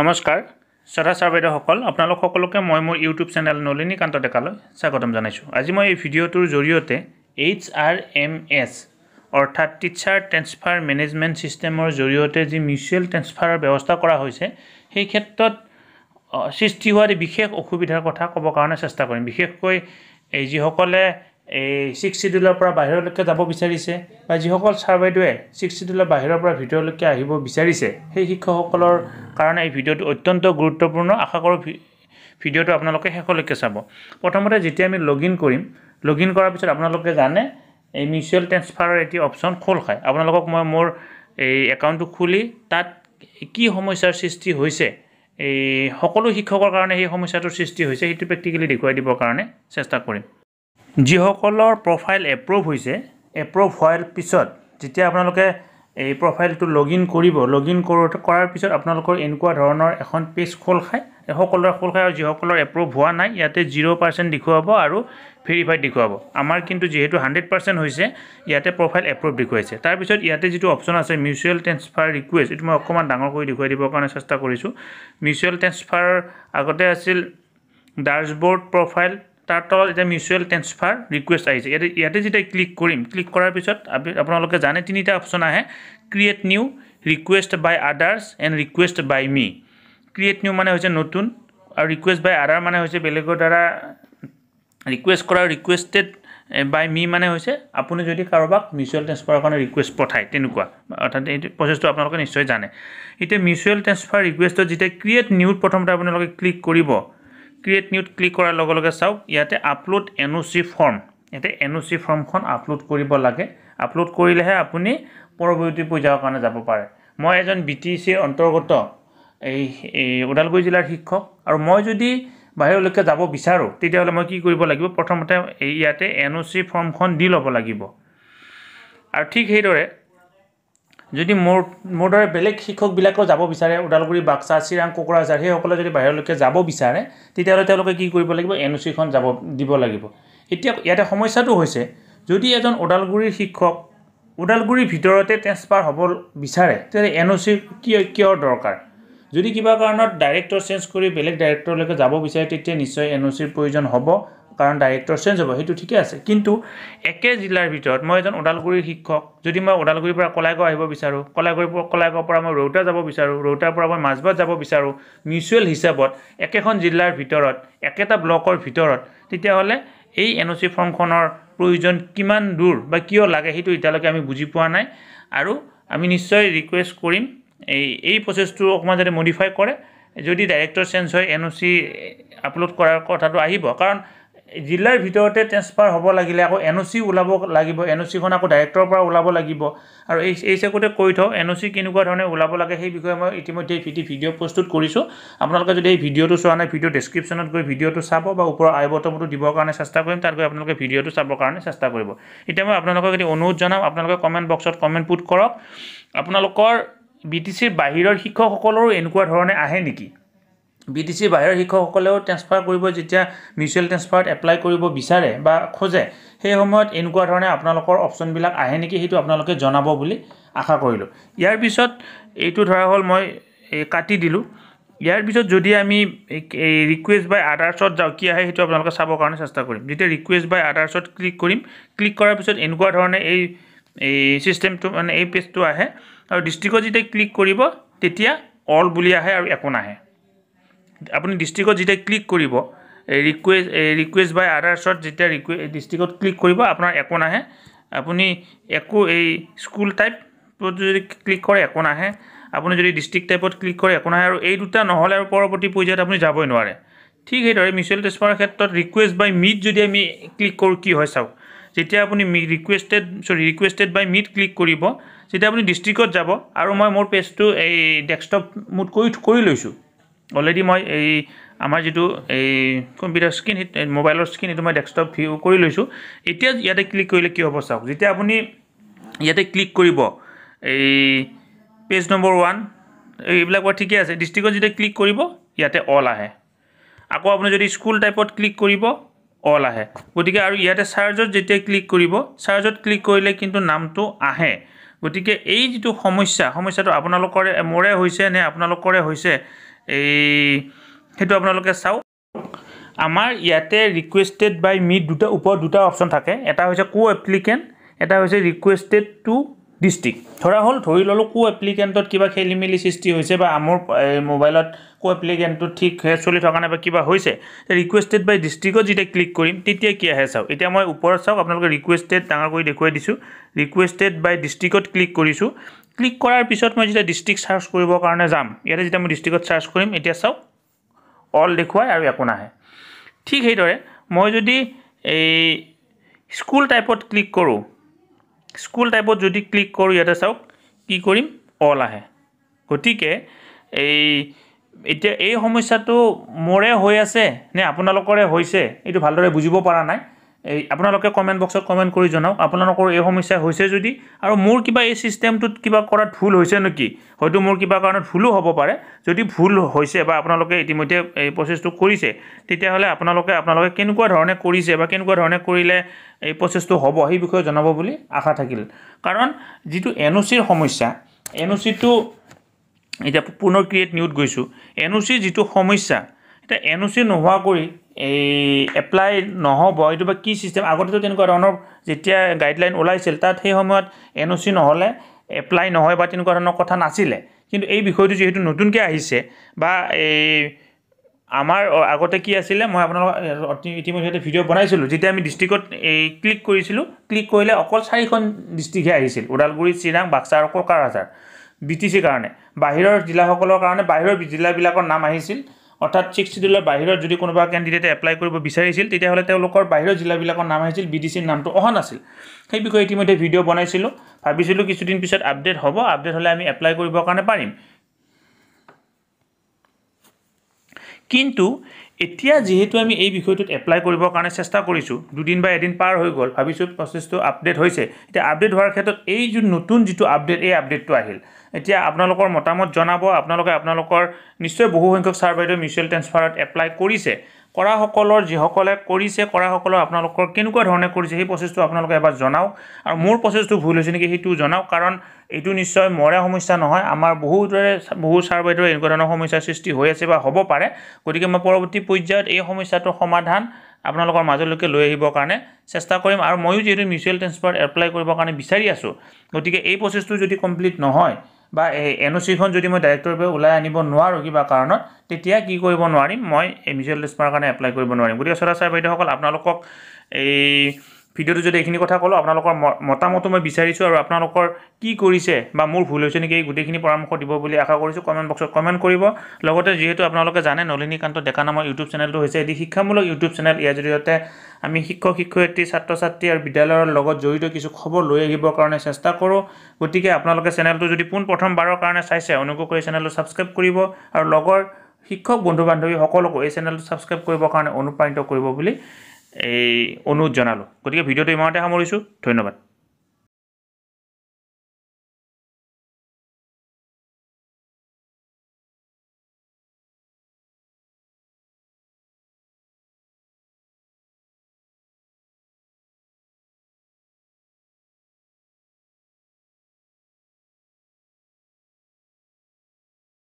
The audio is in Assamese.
নমস্কাৰ শ্ৰদ্ধা ছাৰ বাইদেউসকল আপোনালোক সকলোকে মই মোৰ ইউটিউব চেনেল নলিনীকান্ত ডেকালৈ স্বাগতম জনাইছোঁ আজি মই এই ভিডিঅ'টোৰ জৰিয়তে এইচ আৰ এম এছ অৰ্থাৎ টিচাৰ ট্ৰেন্সফাৰ মেনেজমেণ্ট ছিষ্টেমৰ জৰিয়তে যি মিউচুৱেল ট্ৰেন্সফাৰৰ ব্যৱস্থা কৰা হৈছে সেই ক্ষেত্ৰত সৃষ্টি হোৱা বিশেষ অসুবিধাৰ কথা ক'বৰ কাৰণে চেষ্টা কৰিম বিশেষকৈ এই যিসকলে এই ছিক্স চিডিউলৰ পৰা বাহিৰলৈকে যাব বিচাৰিছে বা যিসকল ছাৰ বাইদেৱে ছিক্স চিডিউলৰ বাহিৰৰ পৰা ভিতৰলৈকে আহিব বিচাৰিছে সেই শিক্ষকসকলৰ কাৰণে এই ভিডিঅ'টো অত্যন্ত গুৰুত্বপূৰ্ণ আশা কৰোঁ ভিডিঅ'টো আপোনালোকে শেষলৈকে চাব প্ৰথমতে যেতিয়া আমি লগ ইন কৰিম লগ ইন কৰাৰ পিছত আপোনালোকে জানে এই মিউচুৱেল ট্ৰেন্সফাৰৰ এটি অপশ্যন খোল খায় আপোনালোকক মই মোৰ এই একাউণ্টটো খুলি তাত কি সমস্যাৰ সৃষ্টি হৈছে এই সকলো শিক্ষকৰ কাৰণে সেই সমস্যাটোৰ সৃষ্টি হৈছে সেইটো প্ৰেক্টিকেলি দেখুৱাই দিবৰ কাৰণে চেষ্টা কৰিম যিসকলৰ প্ৰফাইল এপ্ৰুভ হৈছে এপ্ৰুভ হোৱাৰ পিছত যেতিয়া আপোনালোকে এই প্ৰফাইলটো লগ ইন কৰিব লগ লগইন কৰাৰ পিছত আপোনালোকৰ এনেকুৱা ধৰণৰ এখন পেজ খোল খায় সকলোৰে খোল খায় আৰু যিসকলৰ এপ্ৰুভ হোৱা নাই ইয়াতে জিৰ' পাৰ্চেণ্ট দেখুৱাব আৰু ভেৰিফাইড দেখুৱাব আমাৰ কিন্তু যিহেতু হাণ্ড্ৰেড পাৰ্চেণ্ট হৈছে ইয়াতে প্ৰফাইল এপ্ৰুভ দেখুৱাইছে তাৰপিছত ইয়াতে যিটো অপশ্যন আছে মিউচুৱেল ট্ৰেন্সফাৰ ৰিকুৱেষ্ট এইটো মই অকণমান ডাঙৰ কৰি দেখুৱাই দিবৰ কাৰণে চেষ্টা কৰিছোঁ মিউচুৱেল ট্ৰেঞ্চফাৰ আগতে আছিল ডাৰ্জবৰ্ড প্ৰফাইল তাৰ তলত এতিয়া মিউচুৱেল ট্ৰেন্সফাৰ ৰিকুৱেষ্ট আহিছে ইয়াতে যেতিয়া ক্লিক কৰিম ক্লিক কৰাৰ পিছত আপোনালোকে জানে তিনিটা অপশ্যন আহে create new request by others and request by me create new মানে হৈছে নতুন আৰু ৰিকুৱেষ্ট বাই আদাৰ মানে হৈছে বেলেগৰ দ্বাৰা ৰিকুৱেষ্ট কৰা ৰিকুৱেষ্টেড বাই মি মানে হৈছে আপুনি যদি কাৰোবাক মিউচুৱেল ট্ৰেন্সফাৰৰ কাৰণে ৰিকুৱেষ্ট পঠায় তেনেকুৱা অৰ্থাৎ এইটো প্ৰচেছটো আপোনালোকে নিশ্চয় জানে এতিয়া মিউচুৱেল ট্ৰেন্সফাৰ ৰিকুৱেষ্টত যেতিয়া ক্ৰিয়েট নিউত প্ৰথমতে আপোনালোকে ক্লিক কৰিব ক্ৰিয়েট নিউত ক্লিক কৰাৰ লগে লগে চাওক ইয়াতে upload N O' C form ইয়াতে এন অ' চি ফৰ্মখন আপলোড কৰিব লাগে আপলোড কৰিলেহে আপুনি পৰৱৰ্তী পৰ্যায়ৰ কাৰণে যাব পাৰে মই এজন বি টি চিৰ অন্তৰ্গত এই এই ওদালগুৰি জিলাৰ শিক্ষক আৰু মই যদি বাহিৰলৈকে যাব বিচাৰোঁ তেতিয়াহ'লে মই কি কৰিব লাগিব প্ৰথমতে ইয়াতে এন অ' চি ফৰ্মখন দি ল'ব লাগিব আৰু ঠিক সেইদৰে যদি মোৰ মোৰ দৰে বেলেগ শিক্ষকবিলাকেও যাব বিচাৰে ওদালগুৰি বাক্সা চিৰাং কোকৰাঝাৰ সেইসকলে যদি বাহিৰলৈকে যাব বিচাৰে তেতিয়াহ'লে তেওঁলোকে কি কৰিব লাগিব এন অ' চিখন যাব দিব লাগিব এতিয়া ইয়াতে সমস্যাটো হৈছে যদি এজন ওদালগুৰিৰ শিক্ষক ওদালগুৰিৰ ভিতৰতে ট্ৰেন্সফাৰ হ'ব বিচাৰে তেতিয়াহ'লে এন অ' চি কিয় কিয় দৰকাৰ যদি কিবা কাৰণত ডাইৰেক্টৰ চেঞ্জ কৰি বেলেগ ডাইৰেক্টৰলৈকে যাব বিচাৰে তেতিয়া নিশ্চয় এন অ' চিৰ প্ৰয়োজন হ'ব কাৰণ ডাইৰেক্টৰ চেঞ্জ হ'ব সেইটো ঠিকে আছে কিন্তু একে জিলাৰ ভিতৰত মই এজন ওদালগুৰিৰ শিক্ষক যদি মই ওদালগুৰিৰ পৰা কলাইগাঁও আহিব বিচাৰোঁ কলাইগুৰি কলাইগাঁৱৰ পৰা মই ৰৌতা যাব বিচাৰোঁ ৰৌতাৰ পৰা মই মাজবাট যাব বিচাৰোঁ মিউচুৱেল হিচাপত একেখন জিলাৰ ভিতৰত একেটা ব্লকৰ ভিতৰত তেতিয়াহ'লে এই এন অ' চি ফৰ্মখনৰ প্ৰয়োজন কিমান দূৰ বা কিয় লাগে সেইটো এতিয়ালৈকে আমি বুজি পোৱা নাই আৰু আমি নিশ্চয় ৰিকুৱেষ্ট কৰিম এই এই প্ৰচেছটো অকণমান যাতে মডিফাই কৰে যদি ডাইৰেক্টৰ চেঞ্জ হয় এন অ' চি আপলোড কৰাৰ কথাটো আহিব কাৰণ জিলাৰ ভিতৰতে ট্ৰেঞ্চফাৰ হ'ব লাগিলে আকৌ এন অ' চি ওলাব লাগিব এন অ' চিখন আকৌ ডাইৰেক্টৰৰ পৰা ওলাব লাগিব আৰু এই এই চাকুতে কৈ থওঁ এন অ' চি কেনেকুৱা ধৰণে ওলাব লাগে সেই বিষয়ে মই ইতিমধ্যে ভিডি ভিডিঅ' প্ৰস্তুত কৰিছোঁ আপোনালোকে যদি এই ভিডিঅ'টো চোৱা নাই ভিডিঅ' ডেছক্ৰিপশ্যনত গৈ ভিডিঅ'টো চাব বা ওপৰৰ আই বটমটো দিবৰ কাৰণে চেষ্টা কৰিম তাত গৈ আপোনালোকে ভিডিঅ'টো চাবৰ কাৰণে চেষ্টা কৰিব এতিয়া মই আপোনালোকক যদি অনুৰোধ জনাম আপোনালোকে কমেণ্ট বক্সত কমেণ্ট পুট কৰক আপোনালোকৰ বি টি চিৰ বাহিৰৰ শিক্ষকসকলৰো এনেকুৱা ধৰণে আহে নেকি বি টি চিৰ বাহিৰৰ শিক্ষকসকলেও ট্ৰেন্সফাৰ কৰিব যেতিয়া মিউচুৱেল ট্ৰেন্সফাৰত এপ্লাই কৰিব বিচাৰে বা খোজে সেই সময়ত এনেকুৱা ধৰণে আপোনালোকৰ অপশ্যনবিলাক আহে নেকি সেইটো আপোনালোকে জনাব বুলি আশা কৰিলোঁ ইয়াৰ পিছত এইটো ধৰা হ'ল মই কাটি দিলোঁ ইয়াৰ পিছত যদি আমি এই ৰিকুৱেষ্ট বাই আদাৰ্ছত যাওঁ কি আহে সেইটো আপোনালোকে চাবৰ কাৰণে চেষ্টা কৰিম যেতিয়া ৰিকুৱেষ্ট বাই আদাৰ্ছত ক্লিক কৰিম ক্লিক কৰাৰ পিছত এনেকুৱা ধৰণে এই এই ছিষ্টেমটো মানে এই পেজটো আহে আৰু ডিষ্ট্ৰিক্টত যেতিয়া ক্লিক কৰিব তেতিয়া অল বুলি আহে আৰু একো নাহে আপুনি ডিষ্ট্ৰিক্টত যেতিয়া ক্লিক কৰিব এই ৰিকুৱেষ্ট এই ৰিকুৱেষ্ট বাই আদাৰ্ছত যেতিয়া ৰিকুৱে ডিষ্ট্ৰিক্টত ক্লিক কৰিব আপোনাৰ একো নাহে আপুনি একো এই স্কুল টাইপত যদি ক্লিক কৰে একো নাহে আপুনি যদি ডিষ্ট্ৰিক্ট টাইপত ক্লিক কৰে একো নাহে আৰু এই দুটা নহ'লে আৰু পৰৱৰ্তী পৰ্যায়ত আপুনি যাবই নোৱাৰে ঠিক সেইদৰে মিউচুৱেল ট্ৰেঞ্চফাৰৰ ক্ষেত্ৰত ৰিকুৱেষ্ট বাই মিট যদি আমি ক্লিক কৰোঁ কি হয় চাওক যেতিয়া আপুনি ৰিকুৱেষ্টেড চৰি ৰিকুৱেষ্টেড বাই মিট ক্লিক কৰিব যেতিয়া আপুনি ডিষ্ট্ৰিক্টত যাব আৰু মই মোৰ পেজটো এই ডেস্কটপ মোড কৰি কৰি লৈছোঁ অলৰেডি মই এই আমাৰ যিটো এই কম্পিউটাৰ স্ক্ৰীণ সেই মোবাইলৰ স্ক্ৰীণ সেইটো মই ডেস্কটপ ভিউ কৰি লৈছোঁ এতিয়া ইয়াতে ক্লিক কৰিলে কি হ'ব চাওক যেতিয়া আপুনি ইয়াতে ক্লিক কৰিব এই পেজ নম্বৰ ওৱান এইবিলাক বাৰু ঠিকে আছে ডিষ্ট্ৰিক্টত যেতিয়া ক্লিক কৰিব ইয়াতে অল আহে আকৌ আপুনি যদি স্কুল টাইপত ক্লিক কৰিব অল আহে গতিকে আৰু ইয়াতে চাৰ্জত যেতিয়া ক্লিক কৰিব চাৰ্জত ক্লিক কৰিলে কিন্তু নামটো আহে গতিকে এই যিটো সমস্যা সমস্যাটো আপোনালোকৰে মোৰে হৈছে নে আপোনালোকৰে হৈছে এই সেইটো আপোনালোকে চাওক আমাৰ ইয়াতে ৰিকুৱেষ্টেড বাই মি দুটা ওপৰত দুটা অপশ্যন থাকে এটা হৈছে কো এপ্লিকেণ্ট এটা হৈছে ৰিকুৱেষ্টেড টু ডিষ্ট্ৰিক্ট ধৰা হ'ল ধৰি ল'লোঁ কো এপ্লিকেণ্টত কিবা খেলি মেলি সৃষ্টি হৈছে বা আমাৰ মোবাইলত কো এপ্লিকেণ্টটো ঠিক চলি থকা নাই বা কিবা হৈছে ৰিকুৱেষ্টেড বাই ডিষ্ট্ৰিক্টত যেতিয়া ক্লিক কৰিম তেতিয়া কি আহে চাওক এতিয়া মই ওপৰত চাওক আপোনালোকে ৰিকুৱেষ্টেড ডাঙৰ কৰি দেখুৱাই দিছোঁ ৰিকুৱেষ্টেড বাই ডিষ্ট্ৰিক্টত ক্লিক কৰিছোঁ ক্লিক কৰাৰ পিছত মই যেতিয়া ডিষ্ট্ৰিক্ট চাৰ্চ কৰিবৰ কাৰণে যাম ইয়াতে যেতিয়া মই ডিষ্ট্ৰিক্টত চাৰ্চ কৰিম এতিয়া চাওক অল দেখুৱাই আৰু একো নাহে ঠিক সেইদৰে মই যদি এই স্কুল টাইপত ক্লিক কৰোঁ স্কুল টাইপত যদি ক্লিক কৰোঁ ইয়াতে চাওক কি কৰিম অল আহে গতিকে এই এতিয়া এই সমস্যাটো মোৰে হৈ আছে নে আপোনালোকৰে হৈছে এইটো ভালদৰে বুজিব পৰা নাই এই আপোনালোকে কমেণ্ট বক্সত কমেণ্ট কৰি জনাওক আপোনালোকৰ এই সমস্যা হৈছে যদি আৰু মোৰ কিবা এই চিষ্টেমটোত কিবা কৰাত ভুল হৈছে নেকি হয়তো মোৰ কিবা কাৰণত ভুলো হ'ব পাৰে যদি ভুল হৈছে বা আপোনালোকে ইতিমধ্যে এই প্ৰচেছটো কৰিছে তেতিয়াহ'লে আপোনালোকে আপোনালোকে কেনেকুৱা ধৰণে কৰিছে বা কেনেকুৱা ধৰণে কৰিলে এই প্ৰচেছটো হ'ব সেই বিষয়ে জনাব বুলি আশা থাকিল কাৰণ যিটো এন অ' চিৰ সমস্যা এন অ' চিটো এতিয়া পুনৰ ক্ৰিয়েট নিউত গৈছোঁ এন অ' চিৰ যিটো সমস্যা এতিয়া এন অ' চি নোহোৱা কৰি এই এপ্লাই নহ'ব এইটো বা কি ছিষ্টেম আগতেতো তেনেকুৱা ধৰণৰ যেতিয়া গাইডলাইন ওলাইছিল তাত সেই সময়ত এন অ' চি নহ'লে এপ্লাই নহয় বা তেনেকুৱা ধৰণৰ কথা নাছিলে কিন্তু এই বিষয়টো যিহেতু নতুনকৈ আহিছে বা এই আমাৰ আগতে কি আছিলে মই আপোনালোকৰ অতি ইতিমধ্যে ভিডিঅ' বনাইছিলোঁ যেতিয়া আমি ডিষ্ট্ৰিক্টত এই ক্লিক কৰিছিলোঁ ক্লিক কৰিলে অকল চাৰিখন ডিষ্ট্ৰিক্টহে আহিছিল ওদালগুৰি চিৰাং বাক্সা আৰু কোকাৰাজাৰ বি টি চিৰ কাৰণে বাহিৰৰ জিলাসকলৰ কাৰণে বাহিৰৰ জিলাবিলাকৰ নাম আহিছিল অৰ্থাৎ ছিক্স চিডিউলৰ বাহিৰত যদি কোনোবা কেণ্ডিডেটে এপ্লাই কৰিব বিচাৰিছিল তেতিয়াহ'লে তেওঁলোকৰ বাহিৰৰ জিলাবিলাকৰ নাম আহিছিল বি ডি চিৰ নামটো অহা নাছিল সেই বিষয়ে ইতিমধ্যে ভিডিঅ' বনাইছিলোঁ ভাবিছিলোঁ কিছুদিন পিছত আপডেট হ'ব আপডেট হ'লে আমি এপ্লাই কৰিবৰ কাৰণে পাৰিম কিন্তু এতিয়া যিহেতু আমি এই বিষয়টোত এপ্লাই কৰিবৰ কাৰণে চেষ্টা কৰিছোঁ দুদিন বা এদিন পাৰ হৈ গ'ল ভাবিছোঁ প্ৰচেছটো আপডেট হৈছে এতিয়া আপডেট হোৱাৰ ক্ষেত্ৰত এই যোন নতুন যিটো আপডেট এই আপডেটটো আহিল এতিয়া আপোনালোকৰ মতামত জনাব আপোনালোকে আপোনালোকৰ নিশ্চয় বহুসংখ্যক ছাৰ বাইদেউ মিউচুৱেল ট্ৰেন্সফাৰত এপ্লাই কৰিছে কৰাসকলৰ যিসকলে কৰিছে কৰাসকলৰ আপোনালোকৰ কেনেকুৱা ধৰণে কৰিছে সেই প্ৰচেছটো আপোনালোকে এবাৰ জনাওক আৰু মোৰ প্ৰচেছটো ভুল হৈছে নেকি সেইটো জনাওক কাৰণ এইটো নিশ্চয় মৰে সমস্যা নহয় আমাৰ বহুতৰে বহু ছাৰ বাইদেউৰে এনেকুৱা ধৰণৰ সমস্যাৰ সৃষ্টি হৈ আছে বা হ'ব পাৰে গতিকে মই পৰৱৰ্তী পৰ্যায়ত এই সমস্যাটোৰ সমাধান আপোনালোকৰ মাজলৈকে লৈ আহিবৰ কাৰণে চেষ্টা কৰিম আৰু ময়ো যিহেতু মিউচুৱেল ট্ৰেঞ্চফাৰ এপ্লাই কৰিবৰ কাৰণে বিচাৰি আছোঁ গতিকে এই প্ৰচেছটো যদি কমপ্লিট নহয় বা এই এন অ' চিখন যদি মই ডাইৰেক্টৰ ডাইৰেক্টৰপৰা ওলাই আনিব নোৱাৰোঁ কিবা কাৰণত তেতিয়া কি কৰিব নোৱাৰিম মই এম ইউজুৱেল ডিছমাৰ কাৰণে এপ্লাই কৰিব নোৱাৰিম গতিকে শ্ৰদ্ধা বাইদেউসকল আপোনালোকক এই ভিডিঅ'টো যদি এইখিনি কথা ক'লোঁ আপোনালোকৰ মতামতো মই বিচাৰিছোঁ আৰু আপোনালোকৰ কি কৰিছে বা মোৰ ভুল হৈছে নেকি এই গোটেইখিনি পৰামৰ্শ দিব বুলি আশা কৰিছোঁ কমেণ্ট বক্সত কমেণ্ট কৰিব লগতে যিহেতু আপোনালোকে জানে নলিনীকান্ত ডেকা নামৰ ইউটিউব চেনেলটো হৈছে এটি শিক্ষামূলক ইউটিউব চেনেল ইয়াৰ জৰিয়তে আমি শিক্ষক শিক্ষয়িত্ৰী ছাত্ৰ ছাত্ৰী আৰু বিদ্যালয়ৰ লগত জড়িত কিছু খবৰ লৈ আহিবৰ কাৰণে চেষ্টা কৰোঁ গতিকে আপোনালোকে চেনেলটো যদি পোন প্ৰথমবাৰৰ কাৰণে চাইছে অনুগ্ৰহ কৰি চেনেলটো ছাবস্ক্ৰাইব কৰিব আৰু লগৰ শিক্ষক বন্ধু বান্ধৱীসকলকো এই চেনেলটো ছাবস্ক্ৰাইব কৰিবৰ কাৰণে অনুপ্ৰাণিত কৰিব বুলি এই অনুৰোধ জনালোঁ গতিকে ভিডিঅ'টো ইমানতে সামৰিছোঁ ধন্যবাদ